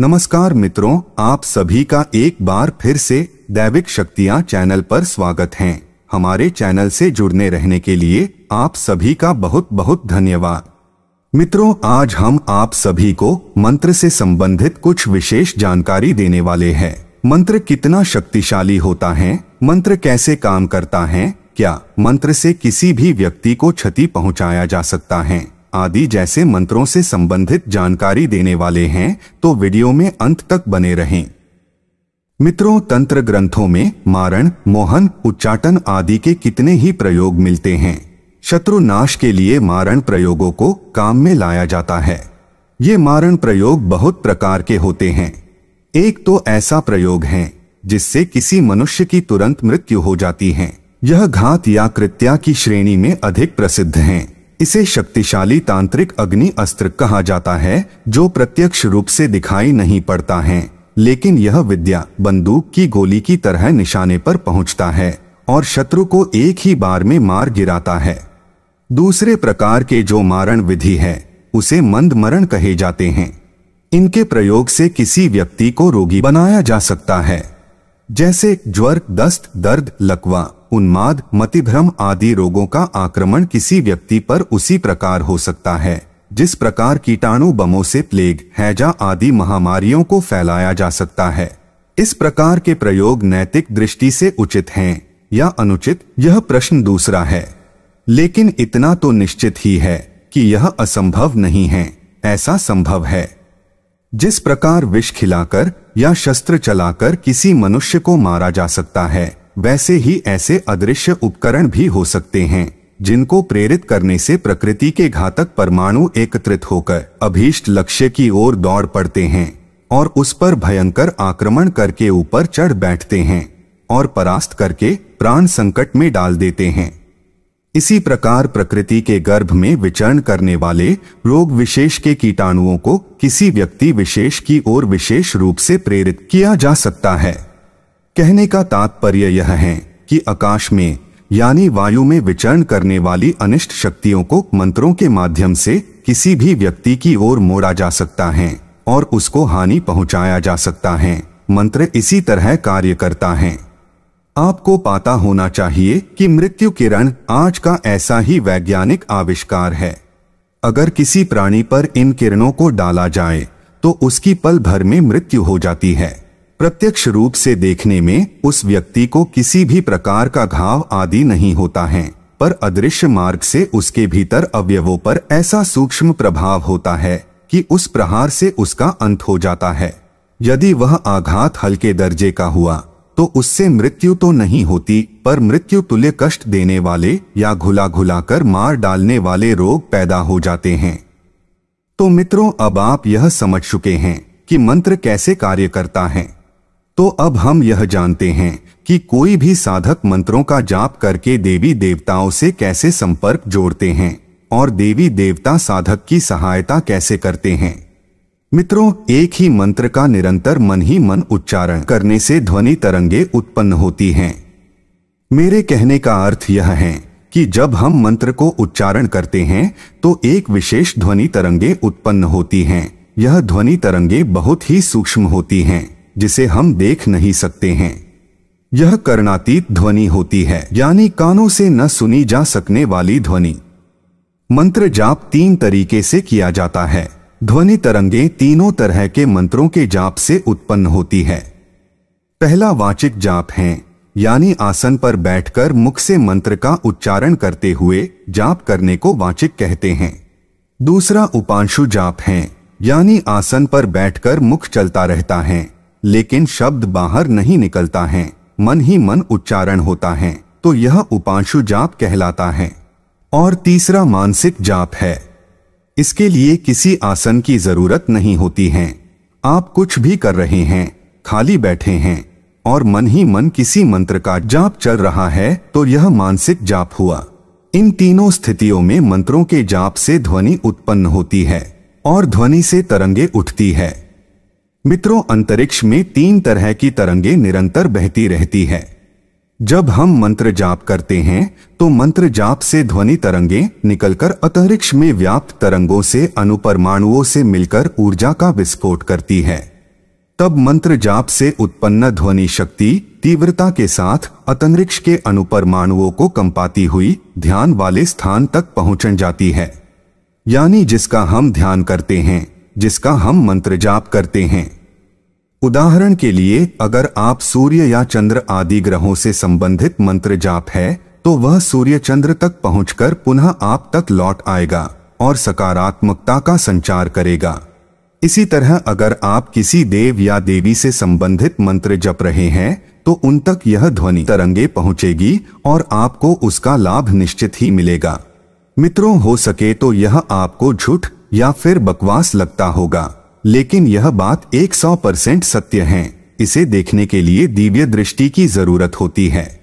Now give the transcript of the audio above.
नमस्कार मित्रों आप सभी का एक बार फिर से दैविक शक्तियाँ चैनल पर स्वागत है हमारे चैनल से जुड़ने रहने के लिए आप सभी का बहुत बहुत धन्यवाद मित्रों आज हम आप सभी को मंत्र से संबंधित कुछ विशेष जानकारी देने वाले हैं मंत्र कितना शक्तिशाली होता है मंत्र कैसे काम करता है क्या मंत्र से किसी भी व्यक्ति को क्षति पहुंचाया जा सकता है आदि जैसे मंत्रों से संबंधित जानकारी देने वाले हैं तो वीडियो में अंत तक बने रहें मित्रों तंत्र ग्रंथों में मारण मोहन उच्चाटन आदि के कितने ही प्रयोग मिलते हैं शत्रु नाश के लिए मारण प्रयोगों को काम में लाया जाता है ये मारण प्रयोग बहुत प्रकार के होते हैं एक तो ऐसा प्रयोग है जिससे किसी मनुष्य की तुरंत मृत्यु हो जाती है यह घात या कृत्या की श्रेणी में अधिक प्रसिद्ध हैं इसे शक्तिशाली तांत्रिक अग्नि अस्त्र कहा जाता है जो प्रत्यक्ष रूप से दिखाई नहीं पड़ता है लेकिन यह विद्या बंदूक की गोली की तरह निशाने पर पहुंचता है और शत्रु को एक ही बार में मार गिराता है दूसरे प्रकार के जो मारण विधि है उसे मंद मरण कहे जाते हैं इनके प्रयोग से किसी व्यक्ति को रोगी बनाया जा सकता है जैसे ज्वर दस्त दर्द लकवा उन्माद मतिभ्रम आदि रोगों का आक्रमण किसी व्यक्ति पर उसी प्रकार हो सकता है जिस प्रकार कीटाणु बमों से प्लेग हैजा आदि महामारियों को फैलाया जा सकता है इस प्रकार के प्रयोग नैतिक दृष्टि से उचित हैं या अनुचित यह प्रश्न दूसरा है लेकिन इतना तो निश्चित ही है कि यह असंभव नहीं है ऐसा संभव है जिस प्रकार विष खिलाकर या शस्त्र चलाकर किसी मनुष्य को मारा जा सकता है वैसे ही ऐसे अदृश्य उपकरण भी हो सकते हैं जिनको प्रेरित करने से प्रकृति के घातक परमाणु एकत्रित होकर अभीष्ट लक्ष्य की ओर दौड़ पड़ते हैं और उस पर भयंकर आक्रमण करके ऊपर चढ़ बैठते हैं और परास्त करके प्राण संकट में डाल देते हैं इसी प्रकार प्रकृति के गर्भ में विचरण करने वाले रोग विशेष के कीटाणुओं को किसी व्यक्ति विशेष की ओर विशेष रूप से प्रेरित किया जा सकता है कहने का तात्पर्य यह है कि आकाश में यानी वायु में विचरण करने वाली अनिष्ट शक्तियों को मंत्रों के माध्यम से किसी भी व्यक्ति की ओर मोड़ा जा सकता है और उसको हानि पहुंचाया जा सकता है मंत्र इसी तरह कार्य करता है आपको पता होना चाहिए कि मृत्यु किरण आज का ऐसा ही वैज्ञानिक आविष्कार है अगर किसी प्राणी पर इन किरणों को डाला जाए तो उसकी पल भर में मृत्यु हो जाती है प्रत्यक्ष रूप से देखने में उस व्यक्ति को किसी भी प्रकार का घाव आदि नहीं होता है पर अदृश्य मार्ग से उसके भीतर अवयवों पर ऐसा सूक्ष्म प्रभाव होता है कि उस प्रहार से उसका अंत हो जाता है यदि वह आघात हल्के दर्जे का हुआ तो उससे मृत्यु तो नहीं होती पर मृत्यु तुल्य कष्ट देने वाले या घुला घुला कर मार डालने वाले रोग पैदा हो जाते हैं तो मित्रों अब आप यह समझ चुके हैं कि मंत्र कैसे कार्य करता है तो अब हम यह जानते हैं कि कोई भी साधक मंत्रों का जाप करके देवी देवताओं से कैसे संपर्क जोड़ते हैं और देवी देवता साधक की सहायता कैसे करते हैं मित्रों एक ही मंत्र का निरंतर मन ही मन उच्चारण करने से ध्वनि तरंगे उत्पन्न होती हैं मेरे कहने का अर्थ यह है कि जब हम मंत्र को उच्चारण करते हैं तो एक विशेष ध्वनि तरंगे उत्पन्न होती हैं यह ध्वनि तरंगे बहुत ही सूक्ष्म होती हैं जिसे हम देख नहीं सकते हैं यह कर्णातीत ध्वनि होती है यानी कानों से न सुनी जा सकने वाली ध्वनि मंत्र जाप तीन तरीके से किया जाता है ध्वनि तरंगे तीनों तरह के मंत्रों के जाप से उत्पन्न होती है पहला वाचिक जाप है यानी आसन पर बैठकर मुख से मंत्र का उच्चारण करते हुए जाप करने को वाचिक कहते हैं दूसरा उपांशु जाप है यानी आसन पर बैठकर मुख चलता रहता है लेकिन शब्द बाहर नहीं निकलता है मन ही मन उच्चारण होता है तो यह उपांशु जाप कहलाता है और तीसरा मानसिक जाप है इसके लिए किसी आसन की जरूरत नहीं होती है आप कुछ भी कर रहे हैं खाली बैठे हैं और मन ही मन किसी मंत्र का जाप चल रहा है तो यह मानसिक जाप हुआ इन तीनों स्थितियों में मंत्रों के जाप से ध्वनि उत्पन्न होती है और ध्वनि से तरंगे उठती है मित्रों अंतरिक्ष में तीन तरह की तरंगे निरंतर बहती रहती है जब हम मंत्र जाप करते हैं तो मंत्र जाप से ध्वनि तरंगे निकलकर अंतरिक्ष में व्याप्त तरंगों से अनुपरमाणुओं से मिलकर ऊर्जा का विस्फोट करती है तब मंत्र जाप से उत्पन्न ध्वनि शक्ति तीव्रता के साथ अंतरिक्ष के अनुपरमाणुओं को कंपाती हुई ध्यान वाले स्थान तक पहुंच जाती है यानी जिसका हम ध्यान करते हैं जिसका हम मंत्र जाप करते हैं उदाहरण के लिए अगर आप सूर्य या चंद्र आदि ग्रहों से संबंधित मंत्र जाप है तो वह सूर्य चंद्र तक पहुंचकर पुनः आप तक लौट आएगा और सकारात्मकता का संचार करेगा इसी तरह अगर आप किसी देव या देवी से संबंधित मंत्र जप रहे हैं तो उन तक यह ध्वनि तरंगे पहुंचेगी और आपको उसका लाभ निश्चित ही मिलेगा मित्रों हो सके तो यह आपको झूठ या फिर बकवास लगता होगा लेकिन यह बात 100 परसेंट सत्य है इसे देखने के लिए दिव्य दृष्टि की जरूरत होती है